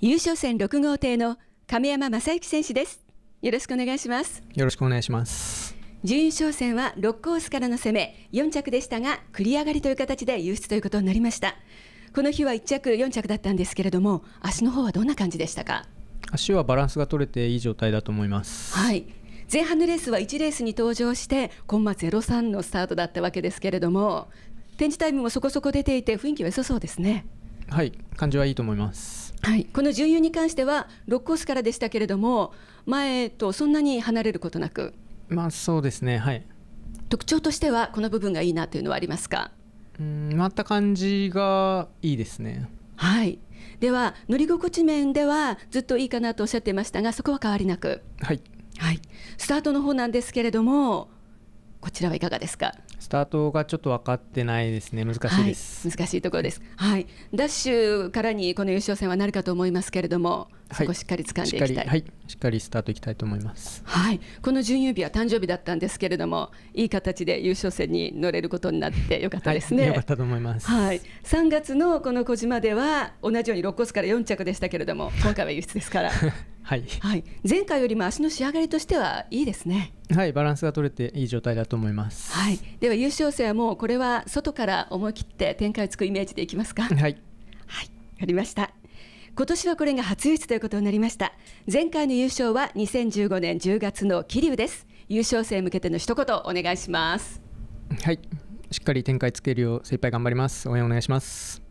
優勝戦6号艇の亀山正幸選手ですよろしくお願いしますよろしくお願いします準優勝戦は6コースからの攻め4着でしたが繰り上がりという形で優出ということになりましたこの日は1着4着だったんですけれども足の方はどんな感じでしたか足はバランスが取れていい状態だと思いますはい前半のレースは1レースに登場してコンマ03のスタートだったわけですけれども展示タイムもそこそこ出ていて雰囲気は良さそうですねはい感じはいいと思いますはい、この重油に関しては6コースからでしたけれども前とそんなに離れることなくまあそうですねはい特徴としてはこの部分がいいなというのはありますかうん回た感じがいいですねはいでは乗り心地面ではずっといいかなとおっしゃっていましたがそこは変わりなくはい、はい、スタートの方なんですけれどもこちらはいかがですかスタートがちょっと分かってないですね難しいです、はい、難しいところです、はい、ダッシュからにこの優勝戦はなるかと思いますけれども、はい、そこしっかり掴んでいきたいはい、しっかりスタートいきたいと思いますはいこの準優日は誕生日だったんですけれどもいい形で優勝戦に乗れることになってよかったですね、はい、よかったと思いますはい3月のこの小島では同じように肋骨から4着でしたけれども今回は輸出ですから はい、はい、前回よりも足の仕上がりとしてはいいですねはいバランスが取れていい状態だと思います、はい、では優勝戦はもうこれは外から思い切って展開をつくイメージでいきますかはい、はい、分りました今年はこれが初優勝ということになりました前回の優勝は2015年10月の桐生です優勝戦向けての一言お願いしますはいしっかり展開つけるよう精一杯頑張ります応援お願いします